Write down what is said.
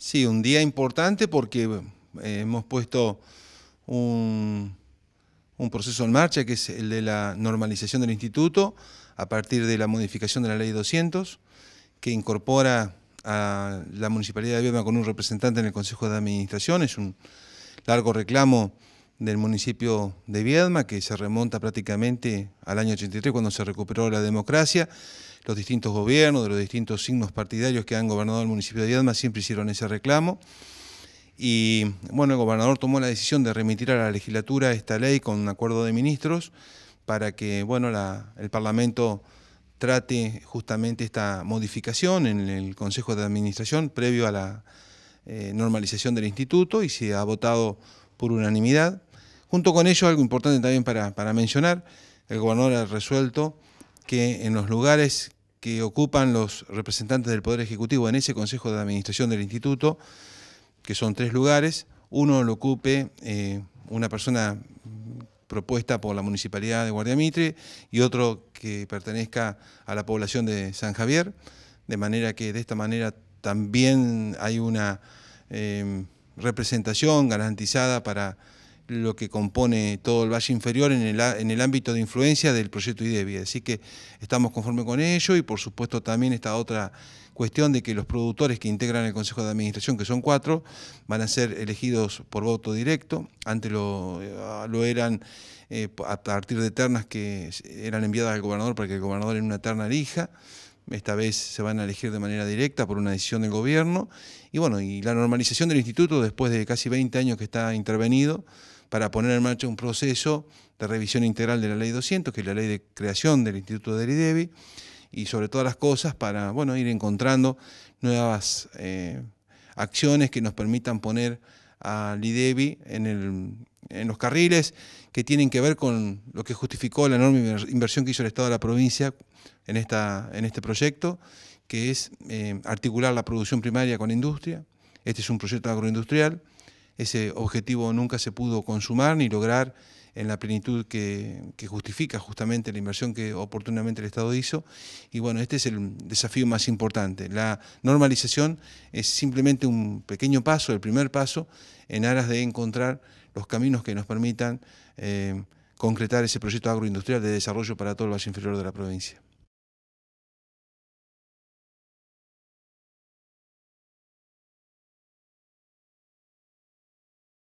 Sí, un día importante porque eh, hemos puesto un, proceso en marcha que es el de la normalización del instituto a partir de la modificación de la ley 200 que incorpora a la Municipalidad de Viedma con un representante en el Consejo de Administración. Es un largo reclamo del municipio de Viedma, que se remonta prácticamente al año 83 cuando se recuperó la democracia. Los distintos gobiernos, de los distintos signos partidarios que han gobernado el municipio de Viedma siempre hicieron ese reclamo. Y bueno, el gobernador tomó la decisión de remitir a la legislatura esta ley con un acuerdo de ministros para que bueno, el Parlamento trate justamente esta modificación en el Consejo de Administración previo a la eh, normalización del instituto y se ha votado por unanimidad. Junto con ello, algo importante también para, mencionar, el gobernador ha resuelto que en los lugares que ocupan los representantes del Poder Ejecutivo en ese Consejo de Administración del Instituto, que son tres lugares, uno lo ocupe eh, una persona propuesta por la Municipalidad de Guardia Mitre y otro que pertenezca a la población de San Javier, de manera que de esta manera también hay una eh, representación garantizada para lo que compone todo el Valle Inferior en el, en el ámbito de influencia del proyecto IDEBI. Así que estamos conformes con ello y por supuesto también está otra cuestión de que los productores que integran el Consejo de Administración, que son cuatro, van a ser elegidos por voto directo. Antes lo, eh, eran eh, a partir de ternas que eran enviadas al gobernador para que el gobernador en una terna elija esta vez se van a elegir de manera directa por una decisión del gobierno, y bueno, y la normalización del instituto después de casi 20 años que está intervenido, para poner en marcha un proceso de revisión integral de la ley 200, que es la ley de creación del Instituto de Lidevi, y sobre todas las cosas para bueno, ir encontrando nuevas eh, acciones que nos permitan poner a IDEBI en, los carriles que tienen que ver con lo que justificó la enorme inversión que hizo el Estado de la provincia en, esta, en este proyecto, que es eh, articular la producción primaria con la industria. Este es un proyecto agroindustrial ese objetivo nunca se pudo consumar ni lograr en la plenitud que, justifica justamente la inversión que oportunamente el Estado hizo. Y bueno, este es el desafío más importante. La normalización es simplemente un pequeño paso, el primer paso, en aras de encontrar los caminos que nos permitan eh, concretar ese proyecto agroindustrial de desarrollo para todo el Valle Inferior de la provincia.